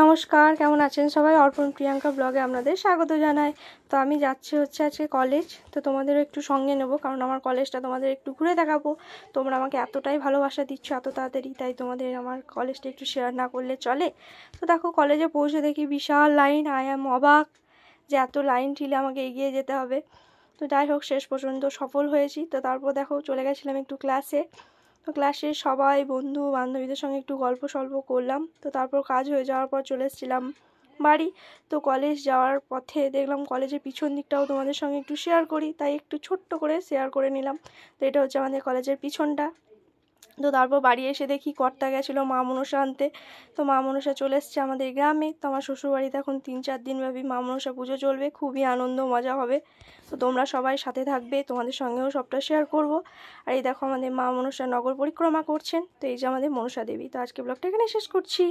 নমস্কার কেমন আছেন সবাই অর্পণ প্রিয়াঙ্কা ব্লগে আপনাদের স্বাগত জানাই তো আমি যাচ্ছি হচ্ছে আজকে কলেজ তো তোমাদেরও একটু সঙ্গে নেব কারণ আমার কলেজটা তোমাদের একটু ঘুরে দেখাবো তোমরা আমাকে এতটাই ভালোবাসা দিচ্ছ এত তাড়াতাড়ি তাই তোমাদের আমার কলেজটা একটু শেয়ার না করলে চলে তো দেখো কলেজে পৌঁছে দেখি বিশাল লাইন আই অ্যাম অবাক যে এত লাইন ঠিলে আমাকে এগিয়ে যেতে হবে তো যাই হোক শেষ পর্যন্ত সফল হয়েছি তো তারপর দেখো চলে গেছিলাম একটু ক্লাসে তো ক্লাসে সবাই বন্ধু বান্ধবীদের সঙ্গে একটু গল্প সল্প করলাম তো তারপর কাজ হয়ে যাওয়ার পর চলে এসেছিলাম বাড়ি তো কলেজ যাওয়ার পথে দেখলাম কলেজের পিছন দিকটাও তোমাদের সঙ্গে একটু শেয়ার করি তাই একটু ছোট্ট করে শেয়ার করে নিলাম তো এটা হচ্ছে আমাদের কলেজের পিছনটা তো তারপর বাড়ি এসে দেখি কর্তা গেছিলো মা মনসা আনতে তো মা মনসা চলে এসছে আমাদের গ্রামে তো আমার শ্বশুরবাড়িতে এখন তিন চার দিন ব্যাপী মা মনসা পুজো চলবে খুবই আনন্দ মজা হবে তো তোমরা সবাই সাথে থাকবে তোমাদের সঙ্গেও সবটা শেয়ার করব আর এই দেখো আমাদের মা মনসা নগর পরিক্রমা করছেন তো এই যে আমাদের মনসা দেবী তো আজকে ব্লগটা এখানে শেষ করছি